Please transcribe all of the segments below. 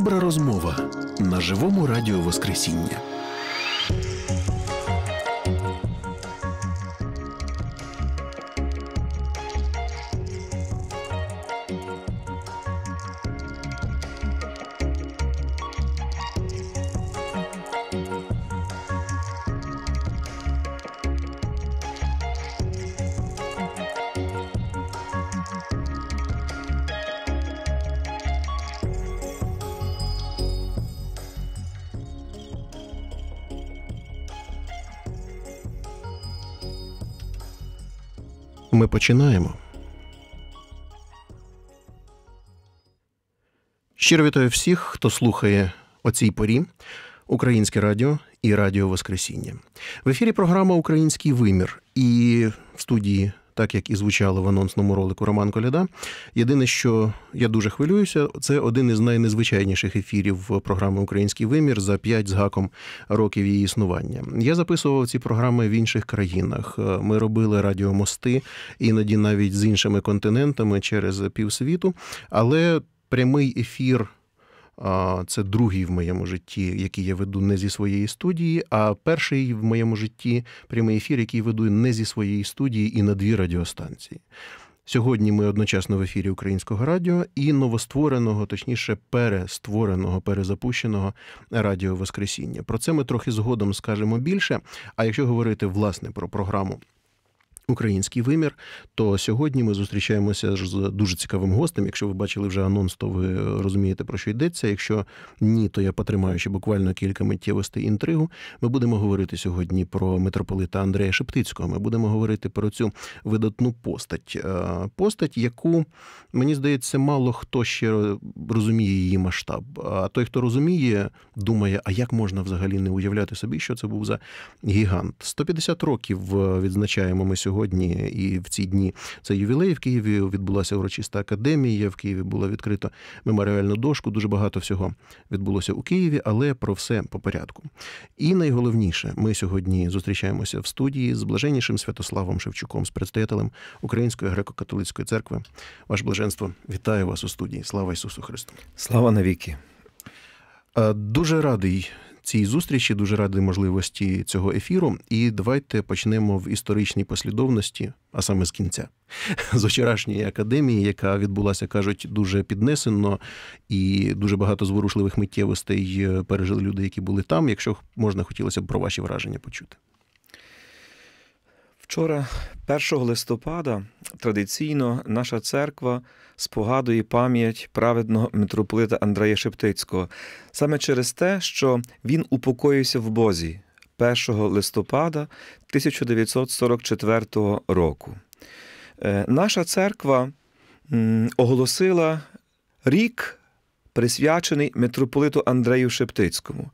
Добра розмова на живому радіо Воскресіння. ми починаємо. Щиро вітаю всіх, хто слухає о цій порі Українське Радіо і Радіо Воскресіння. В ефірі програма Український вимір і в студії так як і звучало в анонсному ролику Роман Коляда. Єдине, що я дуже хвилююся, це один із найнезвичайніших ефірів програми Український вимір за 5 з гаком років її існування. Я записував ці програми в інших країнах. Ми робили радіомости, іноді навіть з іншими континентами через півсвіту, але. Прямий ефір це другий в моєму житті, який я веду не зі своєї студії, а перший в моєму житті прямий ефір, який веду не зі своєї студії і на дві радіостанції. Сьогодні ми одночасно в ефірі Українського радіо і новоствореного, точніше, перествореного, перезапущеного Радіо Воскресіння. Про це ми трохи згодом скажемо більше. А якщо говорити власне про програму український вимір, то сьогодні ми зустрічаємося з дуже цікавим гостем. Якщо ви бачили вже анонс, то ви розумієте про що йдеться. Якщо ні, то я потримаю ще буквально кілька миттєвостей інтригу. Ми будемо говорити сьогодні про митрополита Андрея Шептицького. Ми будемо говорити про цю видатну постать, е, постать, яку мені здається, мало хто ще розуміє її масштаб. А той, хто розуміє, думає, а як можна взагалі не уявляти собі, що це був за гігант? 150 років е, відзначаємо ми сьогодні сьогодні і в ці дні це ювілей в Києві. Відбулася урочиста академія. В Києві була відкрита меморіальну дошку. Дуже багато всього відбулося у Києві, але про все по порядку. І найголовніше, ми сьогодні зустрічаємося в студії з блаженнішим Святославом Шевчуком, з предстоятелем Української греко-католицької церкви. Ваше блаженство, вітаю вас у студії. Слава Ісусу Христу! Слава навіки! Е, дуже радий цій зустрічі. Дуже радий можливості цього ефіру. І давайте почнемо в історичній послідовності, а саме з кінця, з вчорашньої академії, яка відбулася, кажуть, дуже піднесено і дуже багато зворушливих миттєвостей е, пережили люди, які були там. Якщо можна, хотілося б про ваші враження почути. Вчора, 1 листопада, традиційно наша церква спогадує пам'ять праведного митрополита Андрея Шептицького, саме через те, що він упокоївся в Бозі 1 листопада 1944 року. Е, наша церква оголосила рік. Присвячений митрополиту Андрею Шептицькому.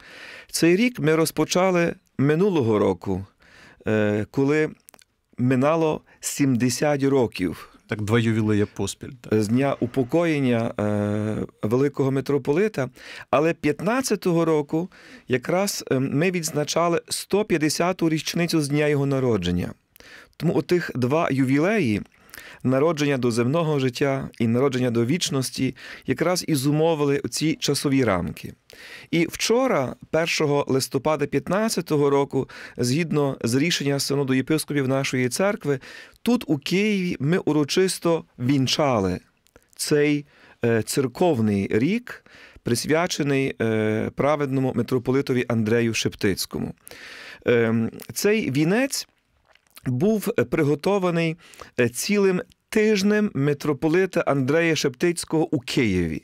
Цей рік ми розпочали минулого року, е, коли минало 70 років. Так, два ювілея поспіль. Так. З дня упокоєння е, великого митрополита. Але 15-го року якраз е, ми відзначали 150-ту річницю з дня його народження. Тому отих два ювілеї народження до земного життя і народження до вічності якраз і зумовили ці часові рамки. І вчора, 1 листопада 2015 року, згідно з рішення синоду єпископів нашої церкви, тут у Києві ми урочисто вінчали цей е, церковний рік, присвячений е, праведному митрополитові Андрею Шептицькому. Ем, цей вінець був е, приготований е, цілим тижнем митрополита Андрея Шептицького у Києві.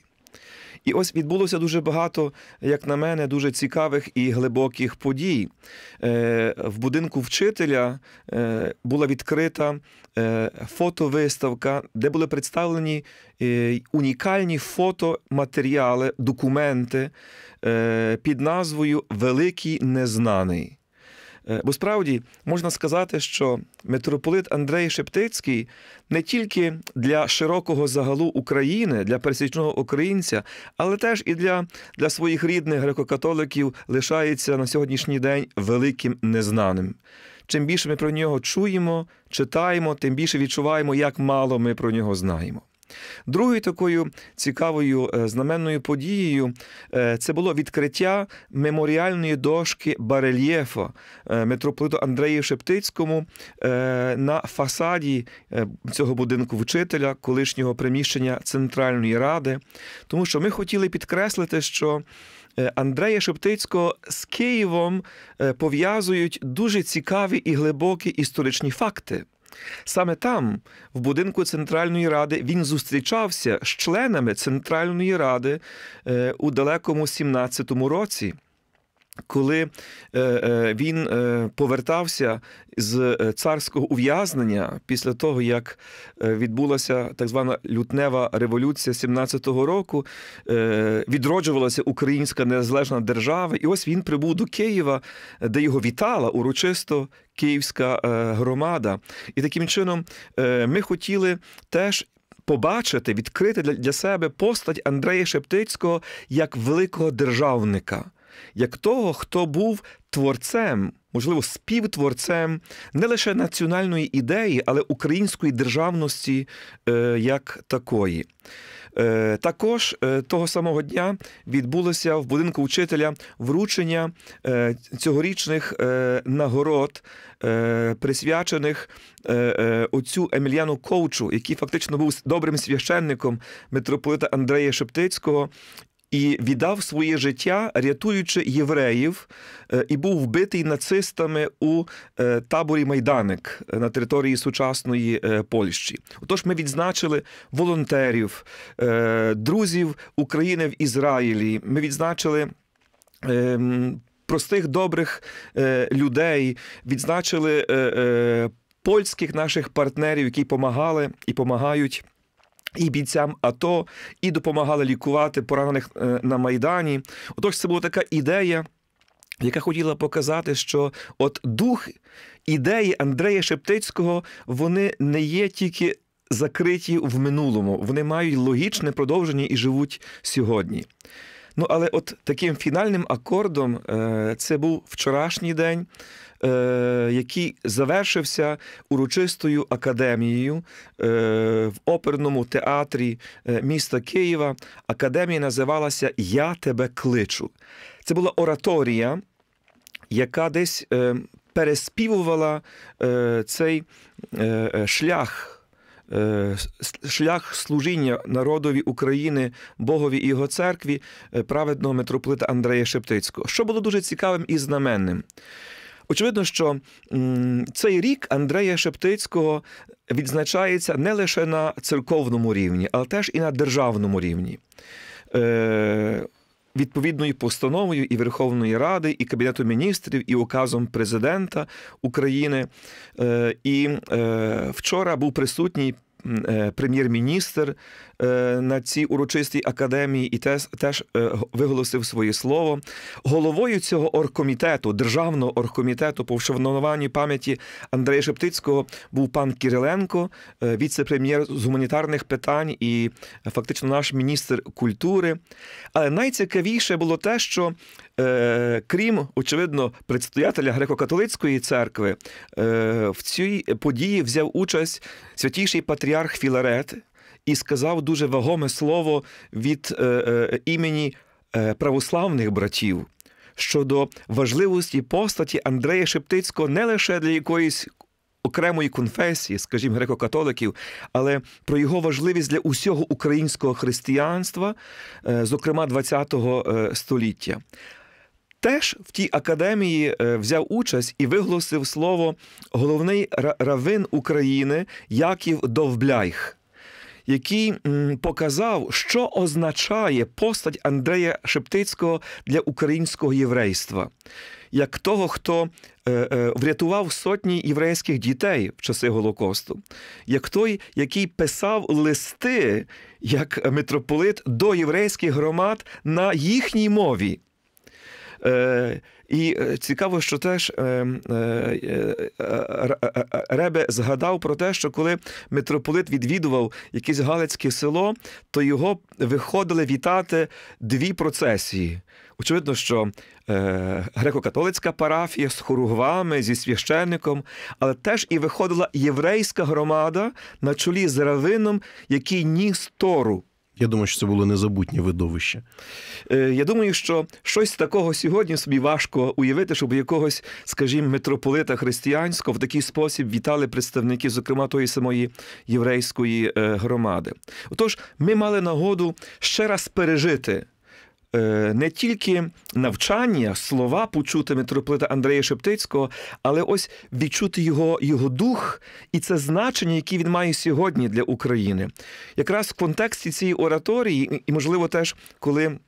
І ось відбулося дуже багато, як на мене, дуже цікавих і глибоких подій. Е, в будинку вчителя була відкрита фотовиставка, де були представлені унікальні фотоматеріали, документи під назвою Великий Незнаний. Е, бо справді можна сказати, що митрополит Андрей Шептицький не тільки для широкого загалу України, для пересічного українця, але теж і для для своїх рідних греко-католиків лишається на сьогоднішній день великим незнаним. Чим більше ми про нього чуємо, читаємо, тим більше відчуваємо, як мало ми про нього знаємо. Другою такою цікавою е, знаменною подією е, це було відкриття меморіальної дошки барельєфа е, митрополиту Андрею Шептицькому на фасаді цього будинку вчителя, колишнього приміщення Центральної Ради, тому що ми хотіли підкреслити, що. Андрея Шептицького з Києвом пов'язують дуже цікаві і глибокі історичні факти. Саме там, в будинку Центральної Ради, він зустрічався з членами Центральної Ради е, у далекому 17-му році коли е, е, він е, повертався з царського ув'язнення після того, як відбулася так звана лютнева революція 17-го року, відроджувалася українська незалежна держава, і ось він прибув до Києва, де його вітала урочисто київська громада. І таким чином ми хотіли теж. Побачити, відкрити для себе постать Андрея Шептицького як великого державника, як того, хто був творцем, можливо, співтворцем не лише національної ідеї, але української державності е, як такої. Е, також е, того самого дня відбулося в будинку вчителя вручення цьогорічних нагород, присвячених отцю Емельяну Коучу, який фактично був добрим священником митрополита Андрея Шептицького і віддав своє життя, рятуючи євреїв, е, і був вбитий нацистами у е, таборі Майданик е, на території сучасної Польщі. Отож, ми відзначили волонтерів, друзів України в Ізраїлі. Ми відзначили. Ем, простих добрих е, людей відзначили е, е, польських наших партнерів, які помагали і помагають і бійцям АТО, і допомагали лікувати поранених е, на Майдані. Отож, це була така ідея, яка хотіла показати, що от дух ідеї Андрея Шептицького вони не є тільки закриті в минулому, вони мають логічне продовження і живуть сьогодні. Ну, але от таким фінальним акордом е, це був вчорашній день, е, який завершився урочистою академією е, в оперному театрі міста Києва. Академія називалася Я тебе кличу. Це була ораторія, яка десь переспівувала цей шлях. Е, шлях служіння народові України, Богові і його церкві, е, праведного митрополита Андрея Шептицького, що було дуже цікавим і знаменним. Очевидно, що цей рік Андрея Шептицького відзначається не лише на церковному рівні, але теж і на державному рівні. Е, відповідною постановою і Верховної Ради, і Кабінету міністрів, і указом президента України. Е, і е, вчора був присутній е, прем'єр-міністр Е, на цій урочистій академії і теж, теж е, виголосив своє слово. Головою цього оргкомітету, державного оргкомітету по вшануванню пам'яті Андрея Шептицького був пан Кириленко, е, віце-прем'єр з гуманітарних питань і фактично наш міністр культури. Але найцікавіше було те, що крім очевидно предстоятеля греко-католицької церкви в цій події взяв участь святіший патріарх Філарет і сказав дуже вагоме слово від е, е, імені е, православних братів щодо важливості постаті Андрея Шептицького не лише для якоїсь. Окремої конфесії, скажімо, греко-католиків, але про його важливість для усього українського християнства, е, зокрема ХХ е, століття, теж в тій академії взяв участь і виголосив слово головний равин України Яків Довбляйх який показав, що означає постать Андрея Шептицького для українського єврейства, як того, хто е, е, врятував сотні єврейських дітей в часи Голокосту, як той, який писав листи як митрополит до єврейських громад на їхній мові. Е, і е, цікаво, що теж ем, е, Ребе згадав про те, що коли митрополит відвідував якесь Галицьке село, то його виходили вітати дві процесії. Очевидно, що греко-католицька парафія з хоругвами, зі священником, але теж і виходила єврейська громада на чолі з равином, який ніс тору. Я думаю, що це було незабутнє видовище. Е, я думаю, що щось такого сьогодні собі важко уявити, щоб якогось, скажімо, митрополита християнського в такий спосіб вітали представники, зокрема тої самої єврейської е, громади. Отож, ми мали нагоду ще раз пережити. Е, не тільки навчання, слова почути митрополита Андрея Шептицького, але ось відчути його його дух і це значення, яке він має сьогодні для України, якраз в контексті цієї ораторії, і можливо, теж коли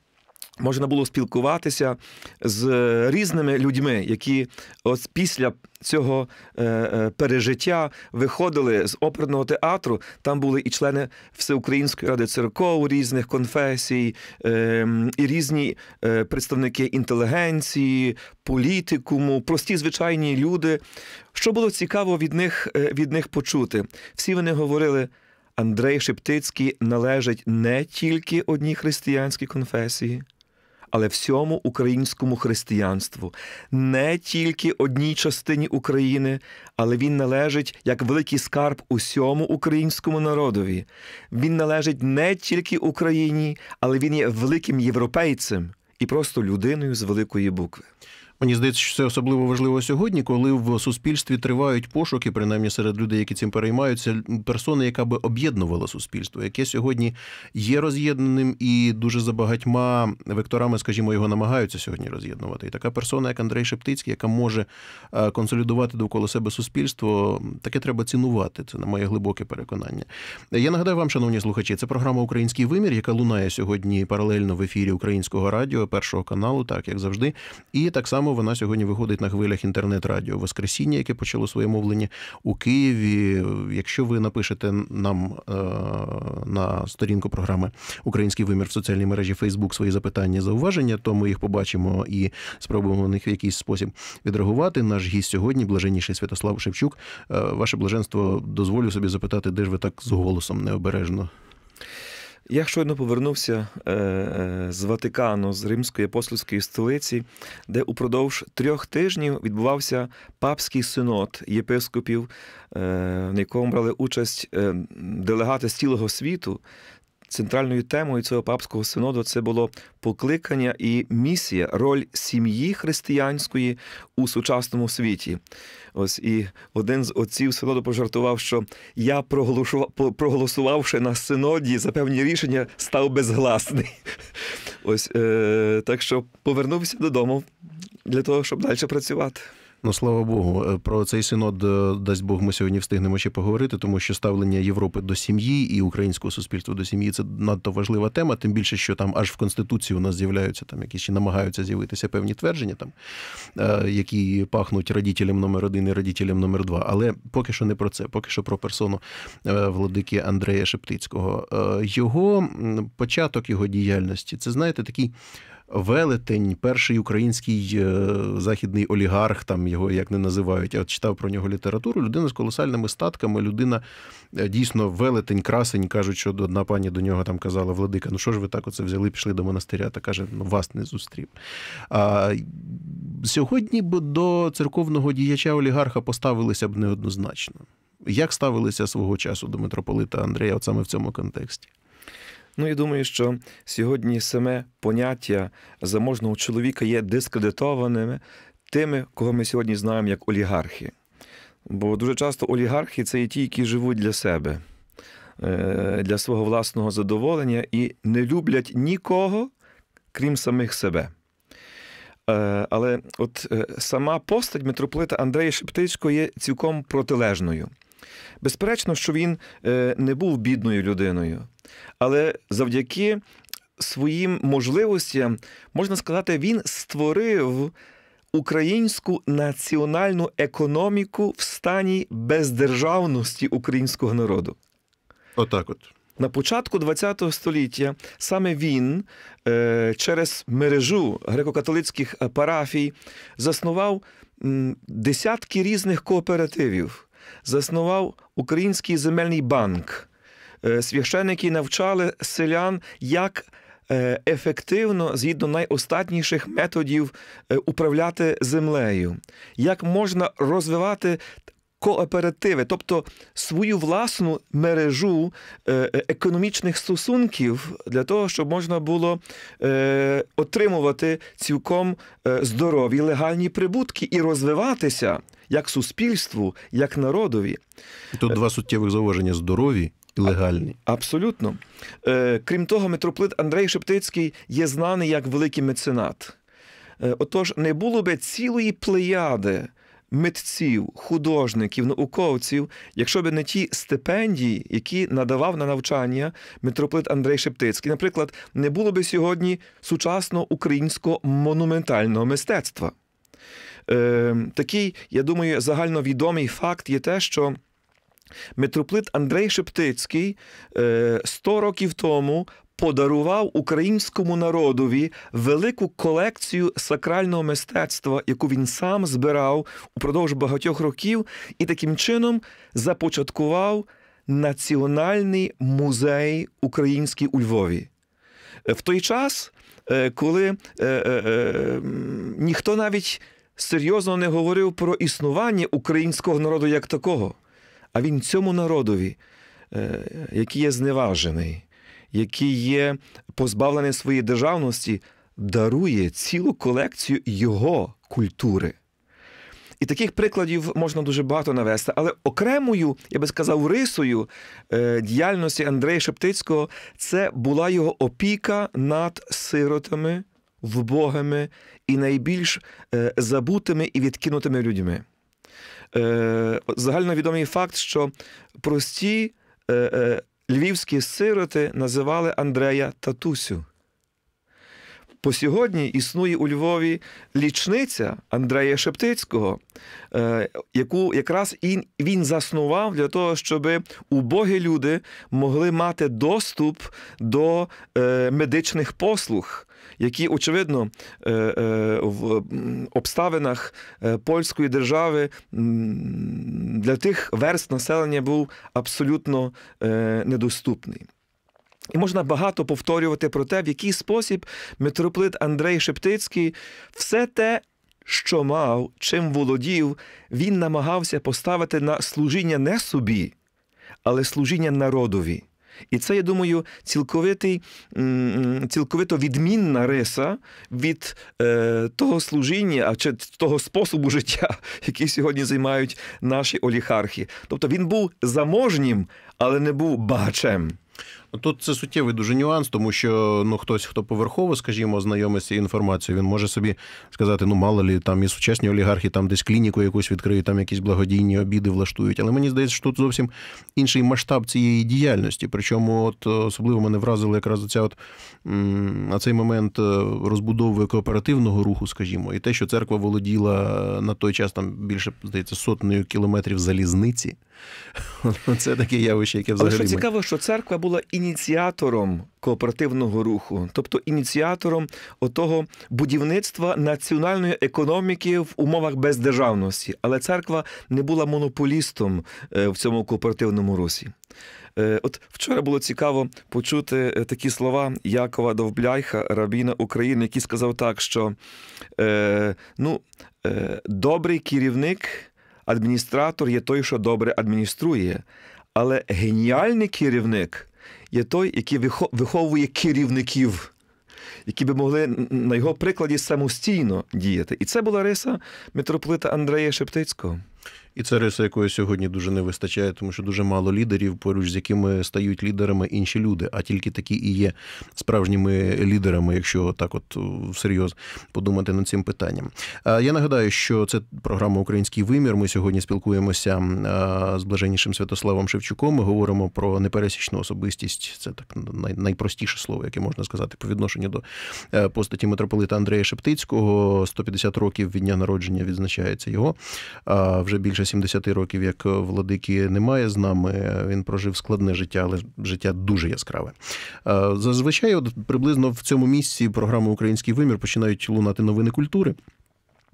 можна було спілкуватися з різними людьми, які от після цього е, е, пережиття виходили з оперного театру. Там були і члени Всеукраїнської ради церков різних конфесій, ем, і різні е, представники інтелігенції, політикуму, прості звичайні люди. Що було цікаво від них, від них почути? Всі вони говорили. Андрей Шептицький належить не тільки одній християнській конфесії, але всьому українському християнству, не тільки одній частині України, але він належить як великий скарб усьому українському народові. Він належить не тільки Україні, але він є великим європейцем і просто людиною з великої букви. Мені здається, що це особливо важливо сьогодні, коли в суспільстві тривають пошуки, принаймні серед людей, які цим переймаються, персони, яка би об'єднувала суспільство, яке сьогодні є роз'єднаним і дуже за багатьма векторами, скажімо, його намагаються сьогодні роз'єднувати. І така персона, як Андрей Шептицький, яка може е, консолідувати довкола себе суспільство, таке треба цінувати. Це на моє глибоке переконання. Я нагадаю вам, шановні слухачі, це програма Український вимір, яка лунає сьогодні паралельно в ефірі Українського радіо, першого каналу, так як завжди, і так само знаємо, вона сьогодні виходить на хвилях інтернет-радіо Воскресіння, яке почало своє мовлення у Києві. Якщо ви напишете нам е, на сторінку програми Український вимір в соціальній мережі Facebook свої запитання, зауваження, то ми їх побачимо і спробуємо на них в якийсь спосіб відреагувати. Наш гість сьогодні, блаженніший Святослав Шевчук. Е, ваше блаженство, дозволю собі запитати, де ж ви так з голосом необережно. Я щойно повернувся е, е, з Ватикану, з Римської апостольської столиці, де упродовж трьох тижнів відбувався папський синод єпископів, е, в якому брали участь делегати з цілого світу центральною темою цього папського синоду це було покликання і місія, роль сім'ї християнської у сучасному світі. Ось і один з отців синоду пожартував, що я проголосувавши на синоді за певні рішення, став безгласний. Ось е- так що повернувся додому для того, щоб далі працювати. Ну слава Богу, е, про цей синод е, дасть Бог. Ми сьогодні встигнемо ще поговорити, тому що ставлення Європи до сім'ї і українського суспільства до сім'ї це надто важлива тема. Тим більше, що там аж в конституції у нас з'являються там якісь чи намагаються з'явитися певні твердження, там е, які пахнуть радітелем номер один і радітелем номер два. Але поки що не про це, поки що про персону владики Андрея Шептицького. Його початок його діяльності це знаєте такий велетень, перший український е, західний олігарх, там його як не називають. Я от читав про нього літературу. Людина з колосальними статками, людина е, дійсно велетень, красень. Кажуть, що одна пані до нього там казала Владика, ну що ж ви так оце взяли, пішли до монастиря? Та каже, ну вас не зустрів. А, Сьогодні б до церковного діяча олігарха поставилися б неоднозначно. Як ставилися свого часу до митрополита Андрея, от саме в цьому контексті? Ну я думаю, що сьогодні саме поняття заможного чоловіка є дискредитованими тими, кого ми сьогодні знаємо як олігархи. Бо дуже часто олігархи це і ті, які живуть для себе, е, для свого власного задоволення і не люблять нікого, крім самих себе. Е, але от е, сама постать митрополита Андрея Шептичко є цілком протилежною. Безперечно, що він е, не був бідною людиною, але завдяки своїм можливостям, можна сказати, він створив українську національну економіку в стані бездержавності українського народу. Отак от. На початку ХХ століття саме він е, через мережу греко-католицьких парафій заснував десятки різних кооперативів заснував Український земельний банк. Е, священники навчали селян, як е, ефективно, згідно найостатніших методів е, управляти землею, як можна розвивати. Кооперативи, тобто свою власну мережу економічних стосунків для того, щоб можна було отримувати цілком здорові легальні прибутки і розвиватися як суспільству, як народові. Тут два суттєвих зауваження: здорові і легальні. Абсолютно. Е, крім того, митрополит Андрей Шептицький є знаний як великий меценат. Е, отож, не було би цілої плеяди. Митців, художників, науковців, якщо б не ті стипендії, які надавав на навчання митрополит Андрей Шептицький, наприклад, не було б сьогодні сучасного українського монументального мистецтва е, такий, я думаю, загальновідомий факт є те, що. митрополит Андрей Шептицький 100 е, років тому подарував українському народові велику колекцію сакрального мистецтва, яку він сам збирав упродовж багатьох років, і таким чином започаткував національний музей український у Львові. Е, в той час, е, коли ніхто навіть серйозно не говорив про існування українського народу як такого, а він цьому народові, е, який є зневажений, який є позбавлений своєї державності, дарує цілу колекцію його культури. І таких прикладів можна дуже багато навести, але окремою, я би сказав, рисою е, діяльності Андрея Шептицького це була його опіка над сиротами вбогими і найбільш е, забутими і відкинутими людьми. Е, загальновідомий факт, що прості е, львівські сироти називали Андрея Татусю. По сьогодні існує у Львові лічниця Андрея Шептицького, яку якраз він заснував для того, щоб убогі люди могли мати доступ до медичних послуг які очевидно е, е, в обставинах е, польської держави для тих верст населення був абсолютно недоступний. І можна багато повторювати про те, в який спосіб митрополит Андрей Шептицький все те, що мав, чим володів, він намагався поставити на служіння не собі, але служіння народові. І це, я думаю, цілковитий, цілковито відмінна риса від е, того служіння чи того способу життя, який сьогодні займають наші олігархи. Тобто він був заможнім, але не був багачем. Тут це суттєвий дуже нюанс, тому що ну хтось, хто поверхово, скажімо, знайомий з цією інформацією, він може собі сказати, ну мало лі там і сучасні олігархи, там десь клініку якусь відкриють, там якісь благодійні обіди влаштують. Але мені здається, що тут зовсім інший масштаб цієї діяльності. Причому, от е, особливо мене вразило якраз оця от на цей момент е, розбудови кооперативного руху, скажімо, і те, що церква володіла е, на той час там більше здається сотнею кілометрів залізниці. Це таке явище, яке взагалі. Але що цікаво, що церква була і ініціатором кооперативного руху, тобто ініціатором отого будівництва національної економіки в умовах бездержавності. Але церква не була монополістом е, в цьому кооперативному русі. Е, от вчора було цікаво почути е, такі слова Якова Довбляйха, рабіна України, який сказав так, що ну, добрий керівник, адміністратор є той, що добре адмініструє, але геніальний керівник є той, який виховує керівників. Які би могли на його прикладі самостійно діяти, і це була риса митрополита Андрея Шептицького. І це риса, якої сьогодні дуже не вистачає, тому що дуже мало лідерів, поруч з якими стають лідерами інші люди, а тільки такі і є справжніми лідерами, якщо так, от е, всерйоз подумати над цим питанням. Е, я нагадаю, що це програма Український вимір. Ми сьогодні спілкуємося е, з блаженнішим Святославом Шевчуком. Ми говоримо про непересічну особистість. Це так найпростіше слово, яке можна сказати, по відношенню до постаті митрополита Андрея Шептицького. 150 років від дня народження відзначається його. Вже більше більше 70 років, як е, владики немає з нами. Е, він прожив складне життя, але життя дуже яскраве. Е, зазвичай, от приблизно в цьому місці програми Український вимір починають лунати новини культури.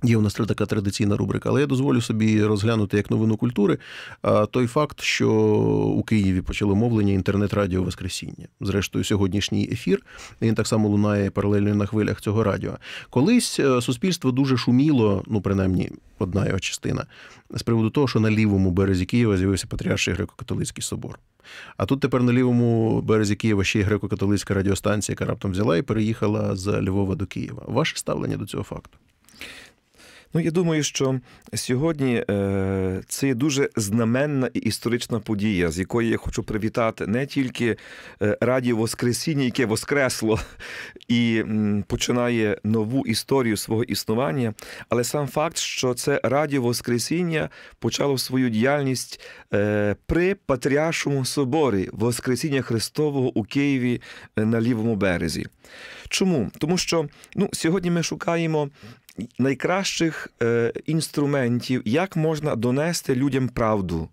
Є у нас така традиційна рубрика, але я дозволю собі розглянути як новину культури той факт, що у Києві почали мовлення інтернет-радіо Воскресіння. Зрештою, сьогоднішній ефір він так само лунає паралельно на хвилях цього радіо. Колись е, суспільство дуже шуміло, ну принаймні одна його частина, з приводу того, що на лівому березі Києва з'явився Патріарший греко-католицький собор. А тут тепер на лівому березі Києва ще й греко-католицька радіостанція, яка раптом взяла і переїхала з Львова до Києва. Ваше ставлення до цього факту? Ну я думаю, що сьогодні е, це є дуже знаменна і історична подія, з якої я хочу привітати не тільки е, Раді Воскресіння, яке воскресло і починає нову історію свого існування, але сам факт, що це радіо Воскресіння почало свою діяльність е, при Патріаршому соборі Воскресіння Христового у Києві на лівому березі. Чому? Тому що ну, сьогодні ми шукаємо. Найкращих е, інструментів, як можна донести людям правду,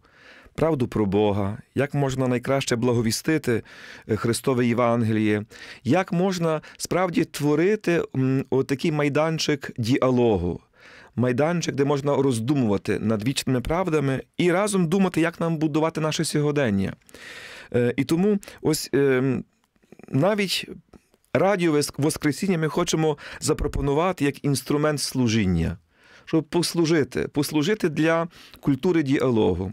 правду про Бога, як можна найкраще благовістити е, Христове Євангеліє, як можна справді творити м, отакий майданчик діалогу, майданчик, де можна роздумувати над вічними правдами і разом думати, як нам будувати наше сьогодення. Е, і тому ось. Ем, навіть Радіо Воскресіння ми хочемо запропонувати як інструмент служіння щоб послужити, послужити для культури діалогу,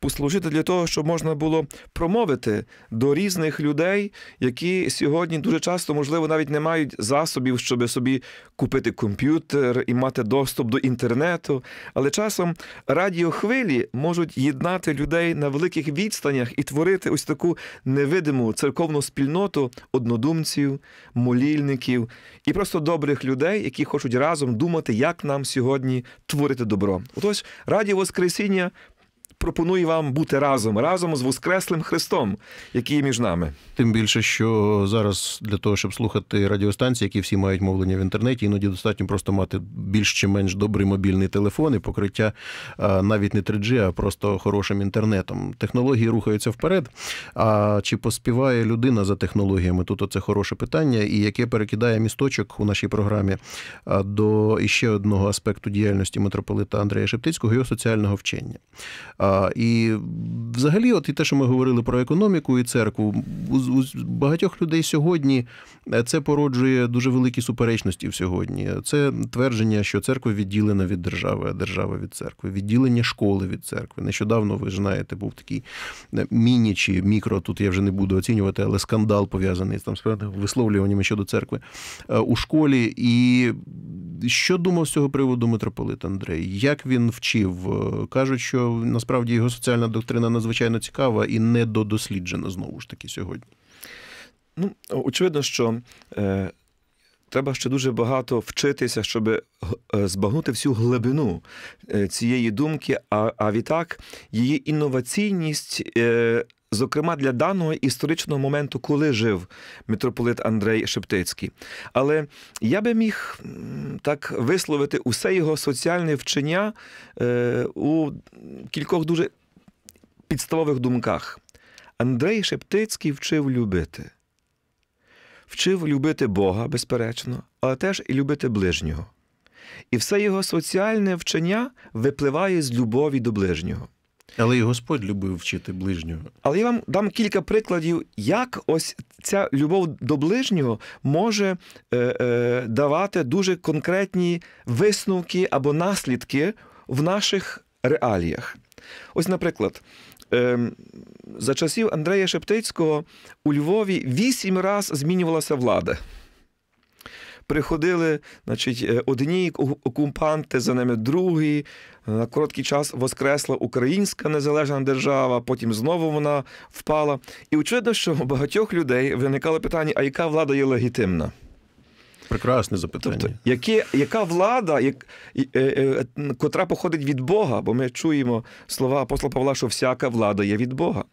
послужити для того, щоб можна було промовити до різних людей, які сьогодні дуже часто, можливо, навіть не мають засобів, щоб собі купити комп'ютер і мати доступ до інтернету. Але часом радіохвилі можуть єднати людей на великих відстанях і творити ось таку невидиму церковну спільноту однодумців, молільників і просто добрих людей, які хочуть разом думати, як нам сьогодні покликані творити добро. Отож, раді Воскресіння Пропоную вам бути разом, разом з Воскреслим Христом, який є між нами. Тим більше, що зараз для того, щоб слухати радіостанції, які всі мають мовлення в інтернеті, іноді достатньо просто мати більш чи менш добрий мобільний телефон і покриття навіть не 3G, а просто хорошим інтернетом. Технології рухаються вперед. А чи поспіває людина за технологіями? Тут оце хороше питання, і яке перекидає місточок у нашій програмі до іще одного аспекту діяльності митрополита Андрея Шептицького його соціального вчення. І взагалі, от і те, що ми говорили про економіку і церкву, у багатьох людей сьогодні е, це породжує дуже великі суперечності сьогодні. Це твердження, що церква відділена від держави, а держава від церкви, відділення школи від церкви. Нещодавно ви ж знаєте, був такий е, міні чи мікро. Тут я вже не буду оцінювати, але скандал пов'язаний там з висловлюваннями щодо церкви е, у школі. І що думав з цього приводу митрополит Андрей? Як він вчив? Кажуть, що насправді насправді його соціальна доктрина надзвичайно цікава і недодосліджена знову ж таки сьогодні. Ну, очевидно, що е, треба ще дуже багато вчитися, щоб е, збагнути всю глибину е, цієї думки. А а відтак, її інноваційність. Е, зокрема для даного історичного моменту, коли жив митрополит Андрей Шептицький. Але я би міг так висловити усе його соціальне вчення е, у кількох дуже підставових думках. Андрей Шептицький вчив любити. Вчив любити Бога, безперечно, але теж і любити ближнього. І все його соціальне вчення випливає з любові до ближнього. Але і Господь любив вчити ближнього. Але я вам дам кілька прикладів, як ось ця любов до ближнього може е, е, давати дуже конкретні висновки або наслідки в наших реаліях. Ось, наприклад, е, за часів Андрея Шептицького у Львові вісім разів змінювалася влада. Приходили, значить, е, одні окупанти, за ними другі. На короткий час воскресла українська незалежна держава, потім знову вона впала. І очевидно, що у багатьох людей виникало питання: а яка влада є легітимна? Прекрасне запитання. Тобто, які, яка влада, як, е, е, котра походить від Бога? Бо ми чуємо слова апостола Павла, що всяка влада є від Бога.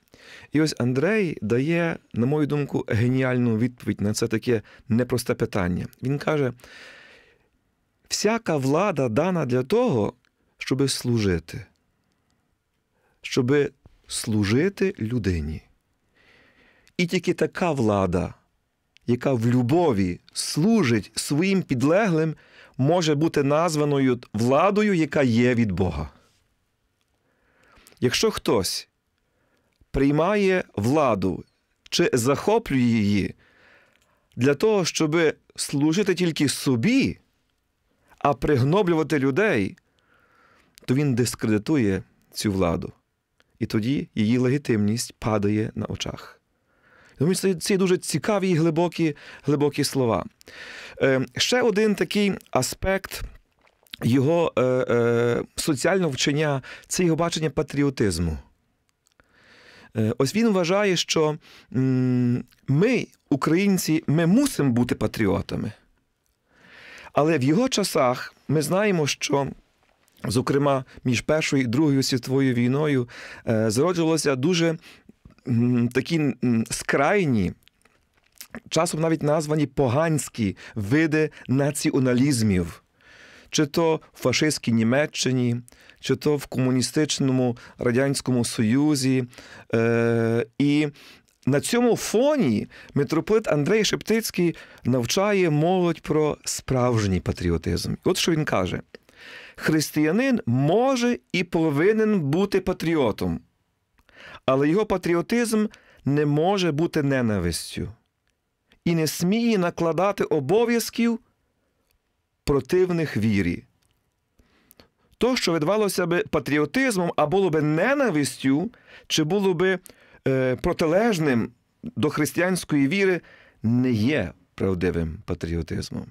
І ось Андрей дає, на мою думку, геніальну відповідь на це таке непросте питання. Він каже: всяка влада дана для того, щоби служити, щоби служити людині. І тільки така влада, яка в любові служить своїм підлеглим, може бути названою владою, яка є від Бога. Якщо хтось приймає владу чи захоплює її для того, щоб служити тільки собі, а пригноблювати людей, то він дискредитує цю владу. І тоді її легітимність падає на очах. Тому це ці дуже цікаві і глибокі глибокі слова. Е, Ще один такий аспект його е, е, соціального вчення це його бачення патріотизму. Е, ось він вважає, що ми, українці, ми мусимо бути патріотами. Але в його часах ми знаємо, що. Зокрема, між Першою і Другою світовою війною е, зароджувалися дуже такі скрайні, часом навіть названі поганські види націоналізмів чи то в фашистській Німеччині, чи то в комуністичному Радянському Союзі. Е, І на цьому фоні митрополит Андрей Шептицький навчає молодь про справжній патріотизм. От що він каже: християнин може і повинен бути патріотом, але його патріотизм не може бути ненавистю і не сміє накладати обов'язків противних вірі. То, що видавалося би патріотизмом, а було би ненавистю, чи було би е, протилежним до християнської віри, не є правдивим патріотизмом.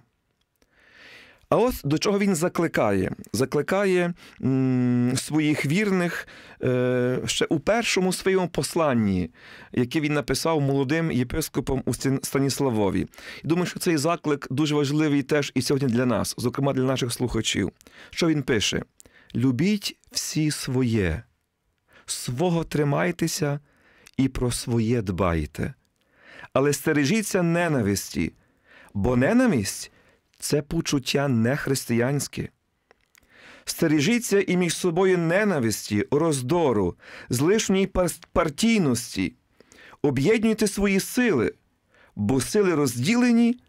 А от до чого він закликає: закликає м, своїх вірних е, ще у першому своєму посланні, яке він написав молодим єпископом у Станіславові. І думаю, що цей заклик дуже важливий теж і сьогодні для нас, зокрема для наших слухачів. Що він пише: любіть всі своє, свого тримайтеся і про своє дбайте, але стережіться ненависті, бо ненависть це почуття нехристиянське. Стережіться і між собою ненависті, роздору, злишньої партійності, об'єднуйте свої сили, бо сили розділені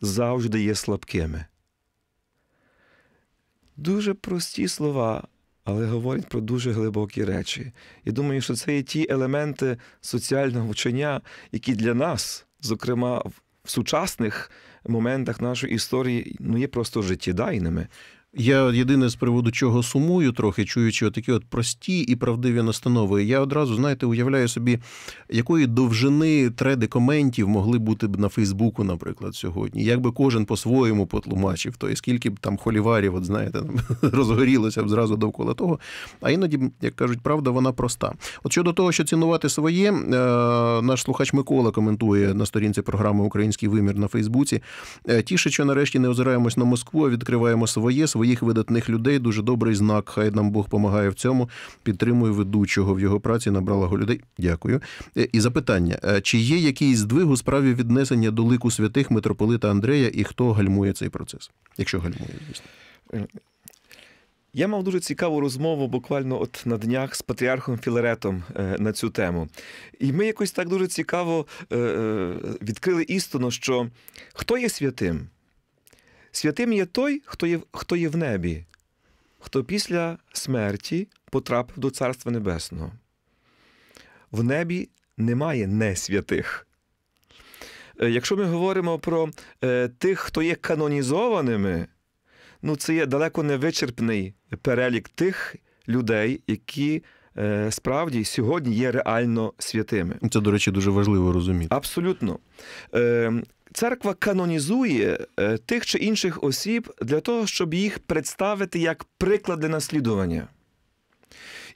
завжди є слабкими. Дуже прості слова, але говорять про дуже глибокі речі. І думаю, що це є ті елементи соціального вчення, які для нас, зокрема в сучасних моментах нашої історії ну, є просто життєдайними. Я єдине з приводу чого сумую, трохи чуючи такі от прості і правдиві настанови. Я одразу, знаєте, уявляю собі, якої довжини треди коментів могли бути б на Фейсбуку, наприклад, сьогодні. Як би кожен по-своєму потлумачив, то і скільки б там холіварів, от знаєте, розгорілося б зразу довкола того. А іноді, як кажуть, правда, вона проста. От щодо того, що цінувати своє, е, наш слухач Микола коментує на сторінці програми Український вимір на Фейсбуці. «Е, Тіше, що нарешті не озираємось на Москву, а відкриваємо своє своє своїх видатних людей дуже добрий знак. Хай нам Бог помагає в цьому. Підтримую ведучого в його праці. Набрала його людей. Дякую. Е, і запитання: е, чи є якийсь здвиг у справі віднесення до лику святих митрополита Андрея і хто гальмує цей процес? Якщо гальмує, звісно. Е, я мав дуже цікаву розмову буквально от на днях з патріархом Філаретом на цю тему. І ми якось так дуже цікаво відкрили істину, що хто є святим? Святим є той, хто є хто є в небі, хто після смерті потрапив до Царства Небесного. В небі немає несвятих. Е, якщо ми говоримо про е, тих, хто є канонізованими, ну це є далеко не вичерпний перелік тих людей, які Е, справді сьогодні є реально святими. Це, до речі, дуже важливо розуміти. Абсолютно. Е, церква канонізує е, тих чи інших осіб для того, щоб їх представити як приклади наслідування.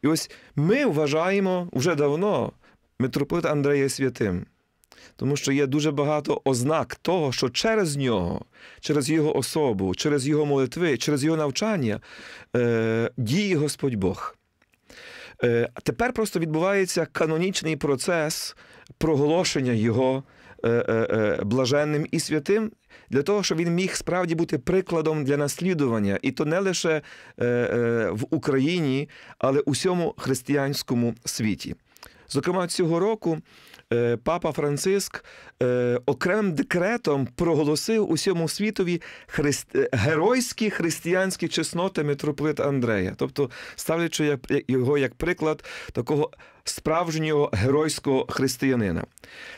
І ось ми вважаємо вже давно митрополита Андрея Святим, тому що є дуже багато ознак того, що через нього, через його особу, через його молитви, через його навчання діє Господь Бог. Е, тепер просто відбувається канонічний процес проголошення його е, е, блаженним і святим. Для того, щоб він міг справді бути прикладом для наслідування, і то не лише в Україні, але усьому християнському світі. Зокрема, цього року Е, папа Франциск е, окремим декретом проголосив усьому світові христ... Е, геройські християнські чесноти митрополит Андрея, тобто ставлячи його як приклад такого справжнього геройського християнина.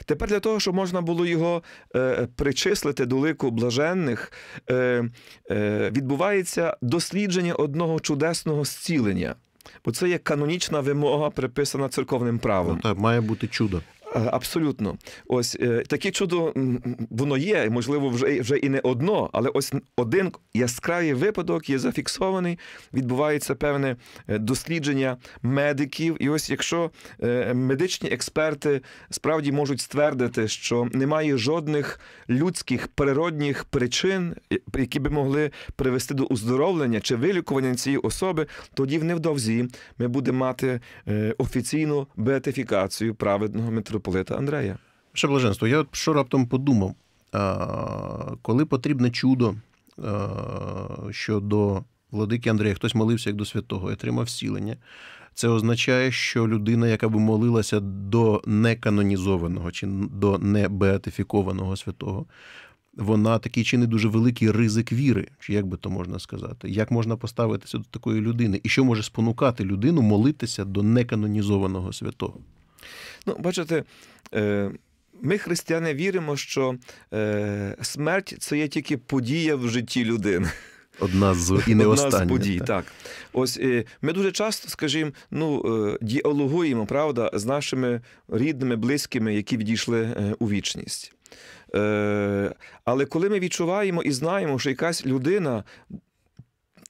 Тепер для того, щоб можна було його причислити до лику блаженних, відбувається дослідження одного чудесного зцілення. Бо це є канонічна вимога, приписана церковним правом. Ну, так, має бути чудо. Е, абсолютно, ось е, таке чудо воно є, можливо, вже вже і не одно, але ось один яскравий випадок є зафіксований. Відбувається певне е, дослідження медиків. І ось якщо медичні експерти справді можуть ствердити, що немає жодних людських природних причин, які би могли привести до уздоровлення чи вилікування цієї особи, тоді в невдовзі ми будемо мати офіційну беатифікацію праведного митрополіта митрополита Андрея. Ваше блаженство, я що раптом подумав, коли потрібне чудо щодо владики Андрея, хтось молився як до святого і отримав сілення, це означає, що людина, яка би молилася до неканонізованого чи до небеатифікованого святого, вона такий чинить дуже великий ризик віри, чи як би то можна сказати, як можна поставитися до такої людини, і що може спонукати людину молитися до неканонізованого святого. Ну, бачите, е, ми, християни, віримо, що е, смерть це є тільки подія в житті людини. Одна з і не Одна остання, з подій, так. так. Ось е, ми дуже часто, скажімо, ну діалогуємо, правда, з нашими рідними, близькими, які відійшли у вічність. Але коли ми відчуваємо і знаємо, що якась людина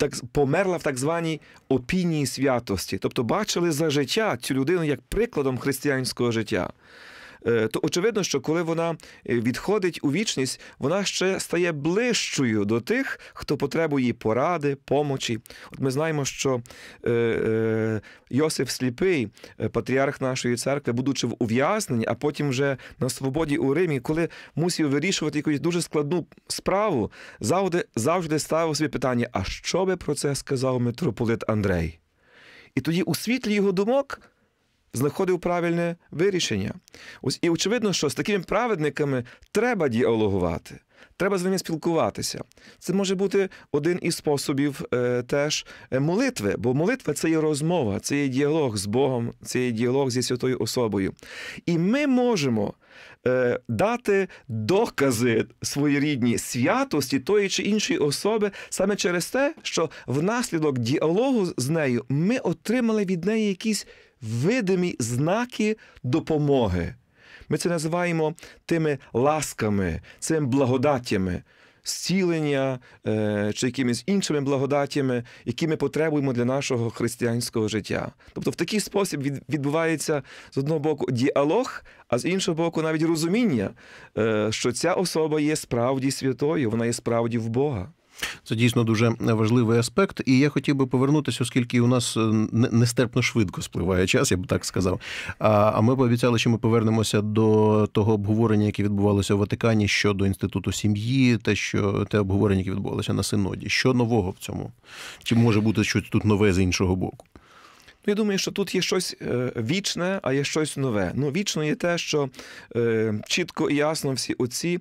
так померла в так званій опінії святості, тобто бачили за життя цю людину як прикладом християнського життя. Е, то очевидно, що коли вона е, відходить у вічність, вона ще стає ближчою до тих, хто потребує поради, помочі. От ми знаємо, що е, Йосиф Сліпий, патріарх нашої церкви, будучи в ув'язненні, а потім вже на свободі у Римі, коли мусив вирішувати якусь дуже складну справу, завжди завжди ставив собі питання: а що би про це сказав митрополит Андрей? І тоді у світлі його думок знаходив правильне вирішення. Ось і очевидно, що з такими праведниками треба діалогувати. Треба з ними спілкуватися. Це може бути один із способів е, теж е, молитви, бо молитва це є розмова, це є діалог з Богом, це є діалог зі святою особою. І ми можемо е, дати докази своєрідній святості тої чи іншої особи саме через те, що внаслідок діалогу з нею ми отримали від неї якісь видимі знаки допомоги. Ми це називаємо тими ласками, цими благодаттями, зцілення е, чи якимись іншими благодаттями, які ми потребуємо для нашого християнського життя. Тобто, в такий спосіб відбувається з одного боку діалог, а з іншого боку, навіть розуміння, е, що ця особа є справді святою, вона є справді в Бога. Це дійсно дуже важливий аспект. І я хотів би повернутися, оскільки у нас е, нестерпно швидко спливає час, я б так сказав. А ми пообіцяли, що ми повернемося до того обговорення, яке відбувалося у Ватикані щодо інституту сім'ї, те, що те обговорення, яке відбувалося на синоді. Що нового в цьому? Чи може бути щось тут нове з іншого боку? Ну, я думаю, що тут є щось е, вічне, а є щось нове. Ну, вічно є те, що е, чітко і ясно всі отці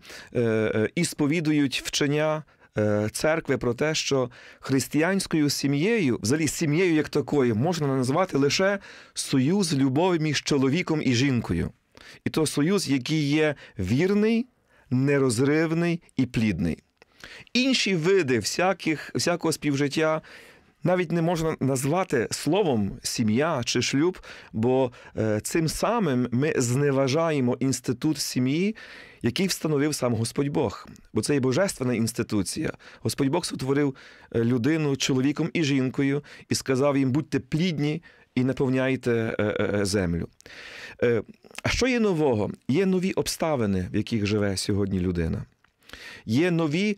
і сповідують вчення. Е, церкви про те, що християнською сім'єю, взагалі сім'єю як такою, можна назвати лише союз любові між чоловіком і жінкою. І то союз, який є вірний, нерозривний і плідний. Інші види всяких, всякого співжиття. Навіть не можна назвати словом сім'я чи шлюб, бо е, цим самим ми зневажаємо інститут сім'ї який встановив сам Господь Бог, бо це є божественна інституція. Господь Бог сотворив е, людину чоловіком і жінкою і сказав їм, будьте плідні і наповняйте е, е, землю. А що є нового? Є нові обставини, в яких живе сьогодні людина. Є нові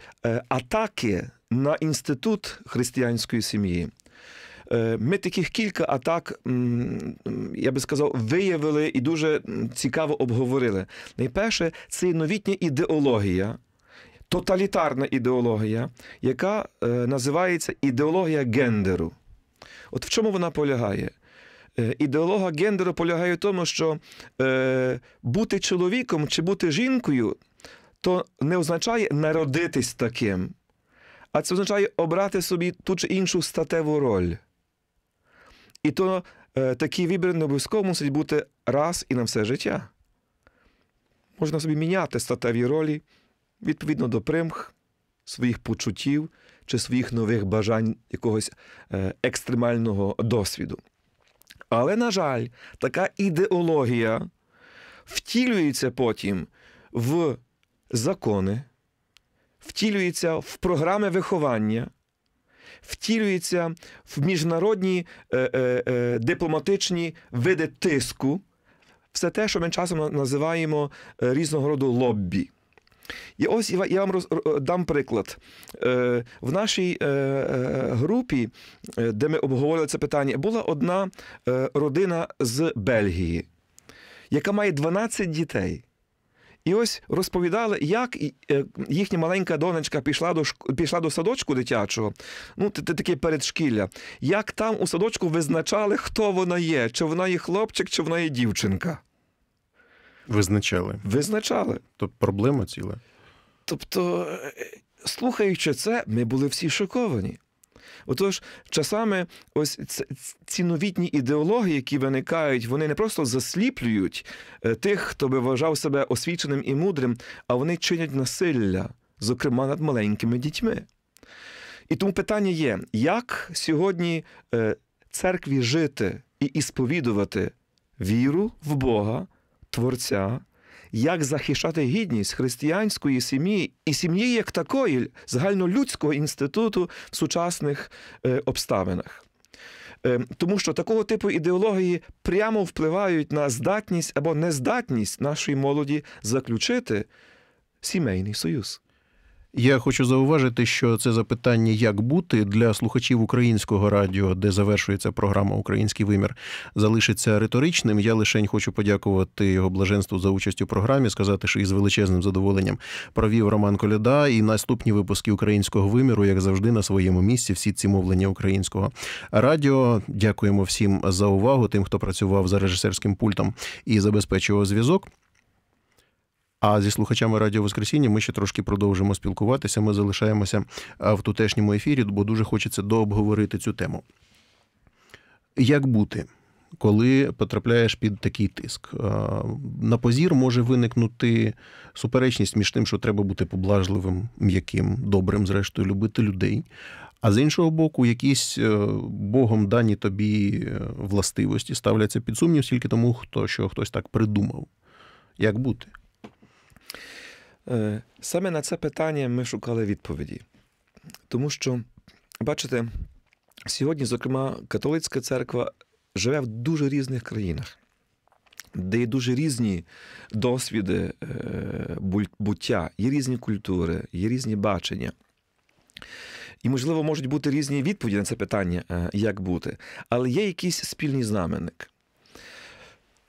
атаки на інститут християнської сім'ї. Е, ми таких кілька атак, я би сказав, виявили і дуже цікаво обговорили. Найперше, це новітня ідеологія. Тоталітарна ідеологія, яка е, називається ідеологія гендеру. От в чому вона полягає? Е, ідеолога гендеру полягає в тому, що е, бути чоловіком чи бути жінкою, то не означає народитись таким, а це означає обрати собі ту чи іншу статеву роль. І то е, такий вибір не обов'язково мусить бути раз і на все життя. Можна собі міняти статеві ролі відповідно до примх, своїх почуттів чи своїх нових бажань якогось е, екстремального досвіду. Але, на жаль, така ідеологія втілюється потім в закони, втілюється в програми виховання втілюється в міжнародні е, е, е, дипломатичні види тиску, все те, що ми часом називаємо е, різного роду лоббі. І ось я вам роз... дам приклад. Е, в нашій групі, де ми обговорили це питання, була одна родина з Бельгії, яка має 12 дітей. І ось розповідали, як е, їхня маленька донечка пішла до пішла до садочку дитячого, ну таке передшкілля, як там у садочку визначали, хто вона є, чи вона є хлопчик, чи вона є дівчинка. Визначали. Визначали. Тобто проблема ціла. Тобто, е, слухаючи це, ми були всі шоковані. Отож, часами ось ці новітні ідеології, які виникають, вони не просто засліплюють е, тих, хто би вважав себе освіченим і мудрим, а вони чинять насилля, зокрема над маленькими дітьми. І тому питання є, як сьогодні е, церкві жити і ісповідувати віру в Бога, Творця як захищати гідність християнської сім'ї і сім'ї як такої загальнолюдського інституту в сучасних е, обставинах. Е, тому що такого типу ідеології прямо впливають на здатність або нездатність нашої молоді заключити сімейний союз. Я хочу зауважити, що це запитання як бути для слухачів українського радіо, де завершується програма Український вимір, залишиться риторичним. Я лишень хочу подякувати його блаженству за участь у програмі, сказати, що із величезним задоволенням провів Роман Коляда і наступні випуски українського виміру, як завжди, на своєму місці. Всі ці мовлення українського радіо. Дякуємо всім за увагу, тим, хто працював за режисерським пультом і забезпечував зв'язок. А зі слухачами Радіо Воскресіння ми ще трошки продовжимо спілкуватися. Ми залишаємося е, в тутешньому ефірі, бо дуже хочеться дообговорити цю тему. Як бути, коли потрапляєш під такий тиск? Е, на позір може виникнути суперечність між тим, що треба бути поблажливим, м'яким, добрим, зрештою, любити людей. А з іншого боку, якісь е, богом дані тобі властивості ставляться під сумнів, тільки тому, хто що хтось так придумав. Як бути? Е, саме на це питання ми шукали відповіді, тому що, бачите, сьогодні, зокрема, католицька церква живе в дуже різних країнах, де є дуже різні досвіди е, буття, є різні культури, є різні бачення. І, можливо, можуть бути різні відповіді на це питання, е, як бути, але є якийсь спільний знаменник.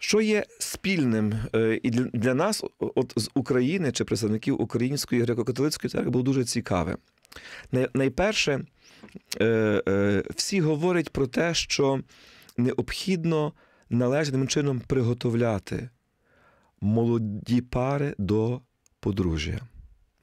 Що є спільним е, і для нас, от з України чи представників Української греко-католицької церкви, було дуже цікаве. Найперше, е, е, всі говорять про те, що необхідно належним чином приготовляти молоді пари до подружжя,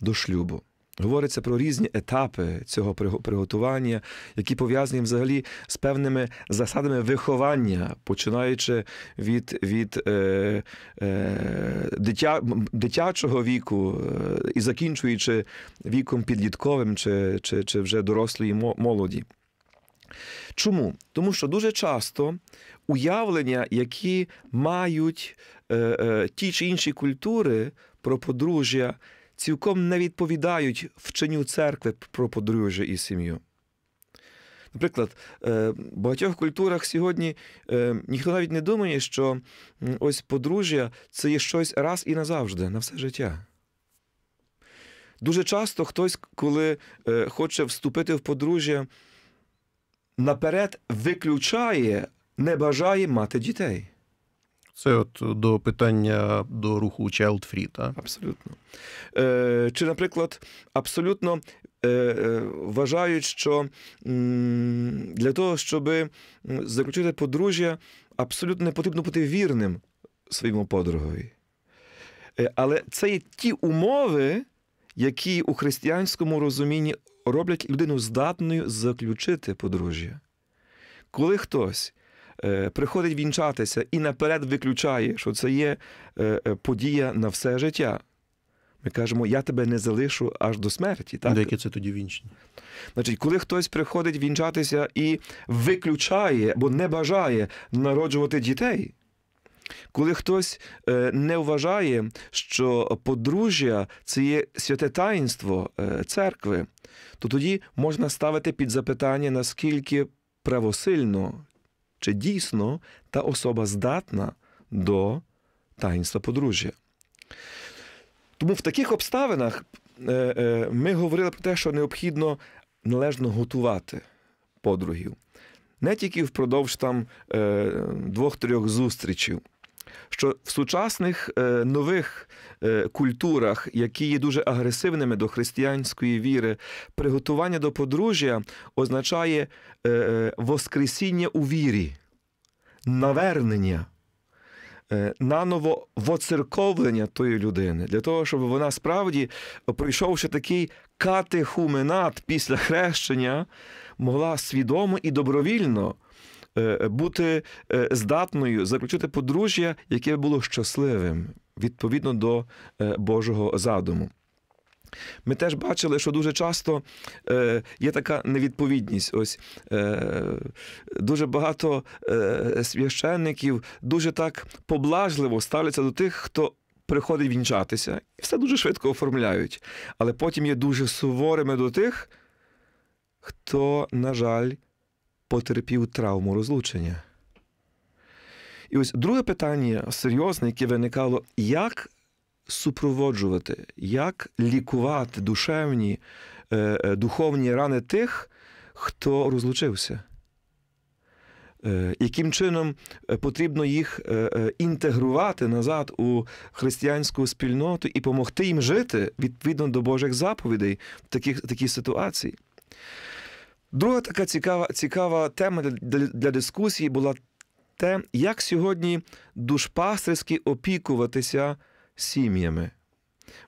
до шлюбу говориться про різні етапи цього приготування, які пов'язані взагалі з певними засадами виховання, починаючи від від е, е, дитя, дитячого віку е, і закінчуючи віком підлітковим чи, чи, чи вже дорослої молоді. Чому? Тому що дуже часто уявлення, які мають е, е, ті чи інші культури про подружжя, цілком не відповідають вченню церкви про подружжя і сім'ю. Наприклад, е, в багатьох культурах сьогодні е, ніхто навіть не думає, що ось подружжя це є щось раз і назавжди, на все життя. Дуже часто хтось, коли е, хоче вступити в подружжя, наперед виключає, не бажає мати дітей. Це от до питання до руху Child Free, так? Абсолютно. Е, Чи, наприклад, абсолютно е, е вважають, що для того, щоб заключити подружжя, абсолютно не потрібно бути вірним своєму подругові. Е, але це є ті умови, які у християнському розумінні роблять людину здатною заключити подружжя. Коли хтось Е, приходить вінчатися і наперед виключає, що це є е, е, подія на все життя. Ми кажемо, я тебе не залишу аж до смерті. Так? Деяке це тоді вінчення? Значить, коли хтось приходить вінчатися і виключає, або не бажає народжувати дітей, коли хтось не вважає, що подружжя це є святе таїнство церкви, то тоді можна ставити під запитання, наскільки правосильно чи дійсно та особа здатна до таїнства подружжя. Тому в таких обставинах е, е, ми говорили про те, що необхідно належно готувати подругів. Не тільки впродовж там е, двох-трьох зустрічів що в сучасних е, нових е, культурах, які є дуже агресивними до християнської віри, приготування до подружжя означає е, воскресіння у вірі, навернення. Наново воцерковлення тої людини для того, щоб вона справді, пройшовши такий катехуменат після хрещення, могла свідомо і добровільно. Е, бути е, здатною заключити подружжя, яке було щасливим відповідно до е, Божого задуму. Ми теж бачили, що дуже часто е, є така невідповідність. Ось е, дуже багато е, священників дуже так поблажливо ставляться до тих, хто приходить вінчатися, і все дуже швидко оформляють. Але потім є дуже суворими до тих, хто, на жаль, потерпів травму розлучення. І ось друге питання серйозне, яке виникало, як супроводжувати, як лікувати душевні, е, е, духовні рани тих, хто розлучився? Е, яким чином потрібно їх інтегрувати назад у християнську спільноту і допомогти їм жити відповідно до Божих заповідей в таких, такій ситуації? Друга така цікава цікава тема для, для дискусії була те, як сьогодні душпастерськи опікуватися сім'ями.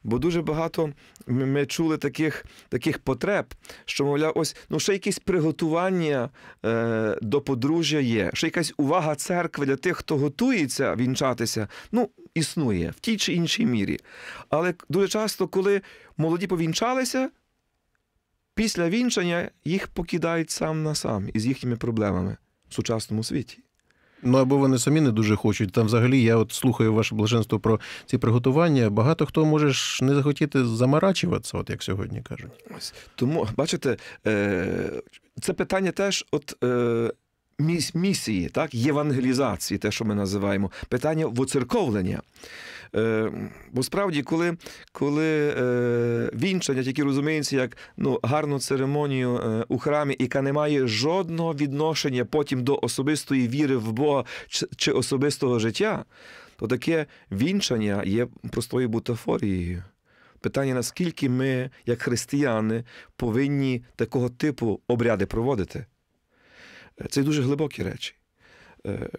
Бо дуже багато ми чули таких таких потреб, що, мовляв, ось ну ще якісь приготування е, до подружжя є, ще якась увага церкви для тих, хто готується вінчатися, ну, існує в тій чи іншій мірі. Але дуже часто, коли молоді повінчалися, після вінчання їх покидають сам на сам із їхніми проблемами в сучасному світі. Ну або вони самі не дуже хочуть. Там взагалі я от слухаю ваше блаженство про ці приготування. Багато хто може ж не захотіти замарачуватися, от як сьогодні кажуть. Ось тому, бачите, е, це питання теж от е, міс- місії, так, євангелізації, те, що ми називаємо, питання воцерковлення. Е, Бо справді, коли коли е, вінчання тільки розуміється, як ну, гарну церемонію е, у храмі, яка не має жодного відношення потім до особистої віри в Бога чи, чи особистого життя, то таке вінчання є простою бутафорією. Питання, наскільки ми, як християни, повинні такого типу обряди проводити. Е, це дуже глибокі речі. Е,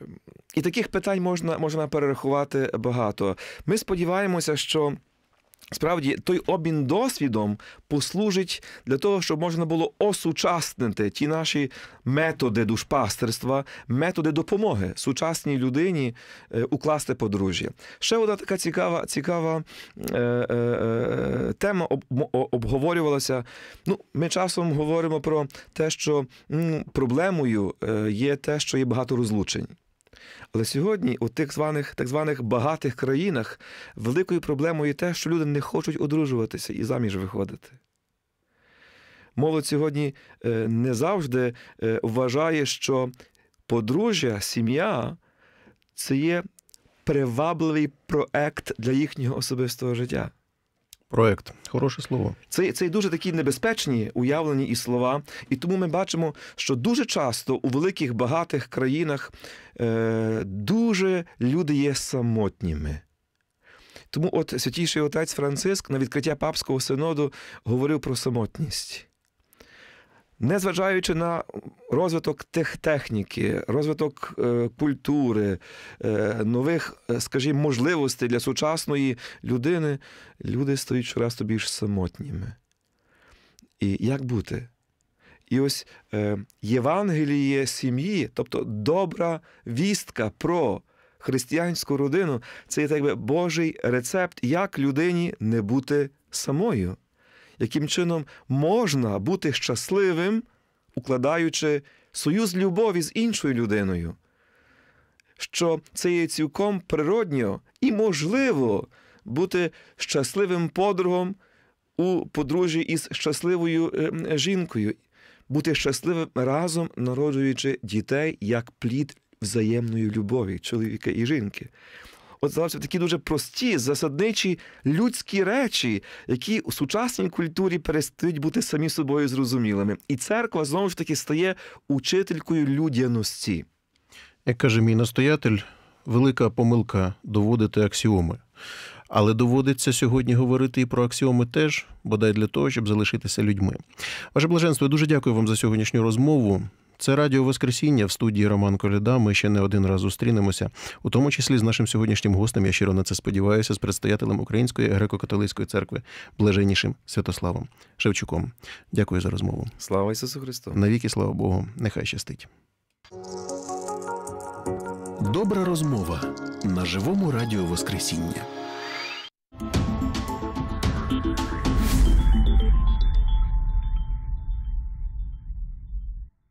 і таких питань можна, можна перерахувати багато. Ми сподіваємося, що. Справді, той обмін досвідом послужить для того, щоб можна було осучаснити ті наші методи душпастерства, методи допомоги сучасній людині е, укласти подружжя. Ще одна така цікава цікава е, е, е тема обговорювалася. Ну, Ми часом говоримо про те, що м, проблемою е, є те, що є багато розлучень. Але сьогодні у тих званих так званих багатих країнах великою проблемою те, що люди не хочуть одружуватися і заміж виходити. Молодь сьогодні е, не завжди е, вважає, що подружжя, сім'я це є привабливий проект для їхнього особистого життя. Проект хороше слово. Це це дуже такі небезпечні уявлені і слова. І тому ми бачимо, що дуже часто у великих багатих країнах е, дуже люди є самотніми. Тому, от святійший отець Франциск на відкриття папського синоду говорив про самотність. Незважаючи на розвиток техніки, розвиток е, культури, е, нових, е, скажімо, можливостей для сучасної людини, люди стають щораз більш самотніми. І як бути? І ось Євангеліє сім'ї, тобто добра вістка про християнську родину, це є так би Божий рецепт, як людині не бути самою яким чином можна бути щасливим, укладаючи союз любові з іншою людиною, що це є цілком природньо і можливо бути щасливим подругом у подружжі із щасливою е, жінкою, бути щасливим разом, народжуючи дітей як плід взаємної любові чоловіка і жінки от здавався такі дуже прості, засадничі людські речі, які у сучасній культурі перестають бути самі собою зрозумілими. І церква знову ж таки стає учителькою людяності. Як каже мій настоятель, велика помилка доводити аксіоми. Але доводиться сьогодні говорити і про аксіоми теж, бодай для того, щоб залишитися людьми. Ваше блаженство, я дуже дякую вам за сьогоднішню розмову. Це Радіо Воскресіння в студії Роман Коляда. Ми ще не один раз зустрінемося, у тому числі з нашим сьогоднішнім гостем, я щиро на це сподіваюся, з предстоятелем Української греко-католицької церкви, блаженнішим Святославом Шевчуком. Дякую за розмову. Слава Ісусу Христу! Навіки, слава Богу, нехай щастить. Добра розмова на живому радіо Воскресіння.